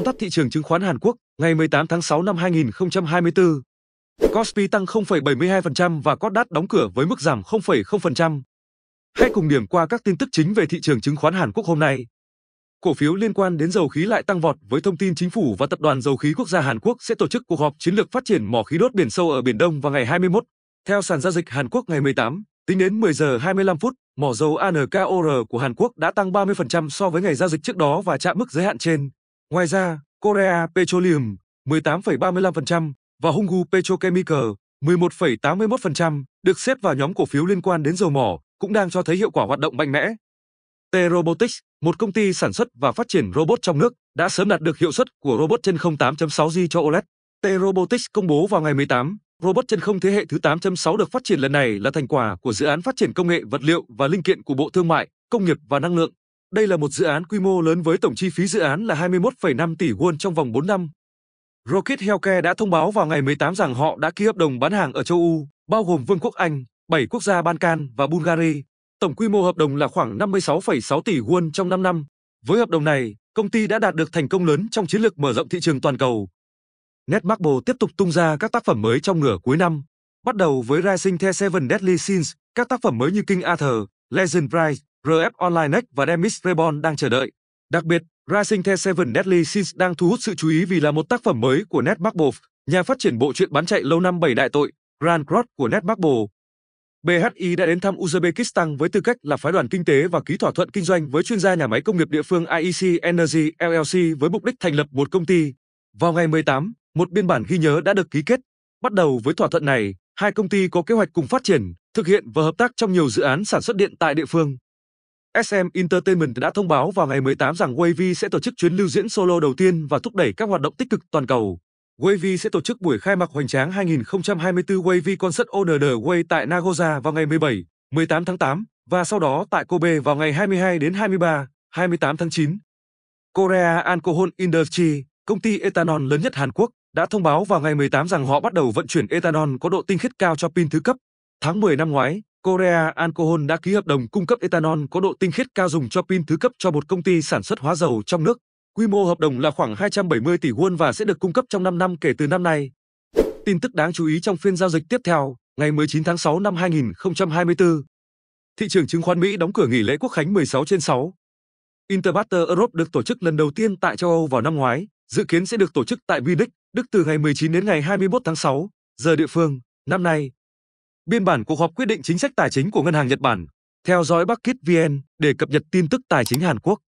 Tóm tắt thị trường chứng khoán Hàn Quốc ngày 18 tháng 6 năm 2024. Kospi tăng 0,72% và Kosdaq đóng cửa với mức giảm 0,0%. Hãy cùng điểm qua các tin tức chính về thị trường chứng khoán Hàn Quốc hôm nay. Cổ phiếu liên quan đến dầu khí lại tăng vọt với thông tin chính phủ và tập đoàn dầu khí quốc gia Hàn Quốc sẽ tổ chức cuộc họp chiến lược phát triển mỏ khí đốt biển sâu ở Biển Đông vào ngày 21. Theo sàn giao dịch Hàn Quốc ngày 18, tính đến 10 giờ 25 phút, mỏ dầu ANKOR của Hàn Quốc đã tăng 30% so với ngày giao dịch trước đó và chạm mức giới hạn trên. Ngoài ra, Korea Petroleum 18,35% và Hungru Petrochemical 11,81% được xếp vào nhóm cổ phiếu liên quan đến dầu mỏ cũng đang cho thấy hiệu quả hoạt động mạnh mẽ. T-Robotics, một công ty sản xuất và phát triển robot trong nước, đã sớm đạt được hiệu suất của robot chân không 8.6G cho OLED. T-Robotics công bố vào ngày 18, robot chân không thế hệ thứ 8.6 được phát triển lần này là thành quả của dự án phát triển công nghệ vật liệu và linh kiện của Bộ Thương mại, Công nghiệp và Năng lượng đây là một dự án quy mô lớn với tổng chi phí dự án là 21,5 tỷ won trong vòng 4 năm. Rocket Healthcare đã thông báo vào ngày 18 rằng họ đã ký hợp đồng bán hàng ở châu Âu, bao gồm Vương quốc Anh, 7 quốc gia Ban Can và Bulgaria. Tổng quy mô hợp đồng là khoảng 56,6 tỷ won trong 5 năm. Với hợp đồng này, công ty đã đạt được thành công lớn trong chiến lược mở rộng thị trường toàn cầu. Netmarble tiếp tục tung ra các tác phẩm mới trong nửa cuối năm, bắt đầu với Rising The Seven Deadly Sins, các tác phẩm mới như King Arthur, Legend Bride, RF Online Next và Demis Reborn đang chờ đợi. Đặc biệt, Rising The Seven Deadly Sins đang thu hút sự chú ý vì là một tác phẩm mới của Netmarble, nhà phát triển bộ truyện bán chạy lâu năm bảy đại tội, Grand Cross của Netmarble. BHI đã đến thăm Uzbekistan với tư cách là phái đoàn kinh tế và ký thỏa thuận kinh doanh với chuyên gia nhà máy công nghiệp địa phương IEC Energy LLC với mục đích thành lập một công ty. Vào ngày 18, một biên bản ghi nhớ đã được ký kết. Bắt đầu với thỏa thuận này, hai công ty có kế hoạch cùng phát triển, thực hiện và hợp tác trong nhiều dự án sản xuất điện tại địa phương. SM Entertainment đã thông báo vào ngày 18 rằng Wavy sẽ tổ chức chuyến lưu diễn solo đầu tiên và thúc đẩy các hoạt động tích cực toàn cầu. Wavy sẽ tổ chức buổi khai mạc hoành tráng 2024 Wavy Concert on the Way tại Nagoya vào ngày 17, 18 tháng 8 và sau đó tại Kobe vào ngày 22 đến 23, 28 tháng 9. Korea Alcohol Industry, công ty ethanol lớn nhất Hàn Quốc, đã thông báo vào ngày 18 rằng họ bắt đầu vận chuyển ethanol có độ tinh khiết cao cho pin thứ cấp. Tháng 10 năm ngoái, Korea Alcohol đã ký hợp đồng cung cấp ethanol có độ tinh khiết cao dùng cho pin thứ cấp cho một công ty sản xuất hóa dầu trong nước. Quy mô hợp đồng là khoảng 270 tỷ won và sẽ được cung cấp trong 5 năm kể từ năm nay. Tin tức đáng chú ý trong phiên giao dịch tiếp theo, ngày 19 tháng 6 năm 2024. Thị trường chứng khoán Mỹ đóng cửa nghỉ lễ quốc khánh 16 trên 6. Interbatter Europe được tổ chức lần đầu tiên tại châu Âu vào năm ngoái, dự kiến sẽ được tổ chức tại Munich, Đức từ ngày 19 đến ngày 21 tháng 6, giờ địa phương. Năm nay, biên bản cuộc họp quyết định chính sách tài chính của Ngân hàng Nhật Bản. Theo dõi bắc Bucket VN để cập nhật tin tức tài chính Hàn Quốc.